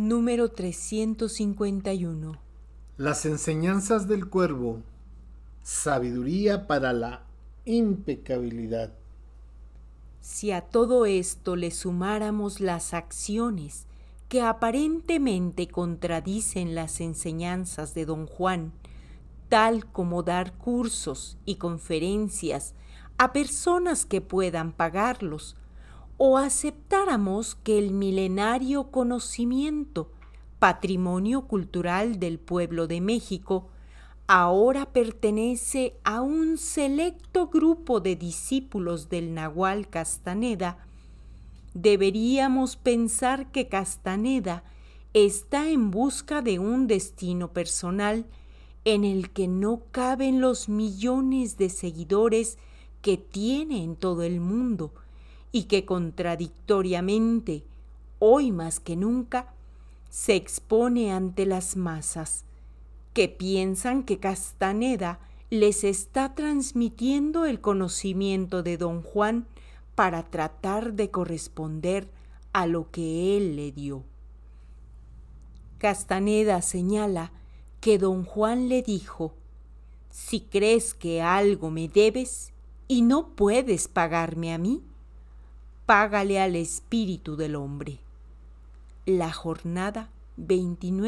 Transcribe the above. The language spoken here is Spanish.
Número 351. Las enseñanzas del cuervo. Sabiduría para la impecabilidad. Si a todo esto le sumáramos las acciones que aparentemente contradicen las enseñanzas de don Juan, tal como dar cursos y conferencias a personas que puedan pagarlos, o aceptáramos que el milenario conocimiento, patrimonio cultural del pueblo de México, ahora pertenece a un selecto grupo de discípulos del Nahual Castaneda, deberíamos pensar que Castaneda está en busca de un destino personal en el que no caben los millones de seguidores que tiene en todo el mundo, y que contradictoriamente, hoy más que nunca, se expone ante las masas, que piensan que Castaneda les está transmitiendo el conocimiento de don Juan para tratar de corresponder a lo que él le dio. Castaneda señala que don Juan le dijo, si crees que algo me debes y no puedes pagarme a mí, págale al espíritu del hombre. La jornada 29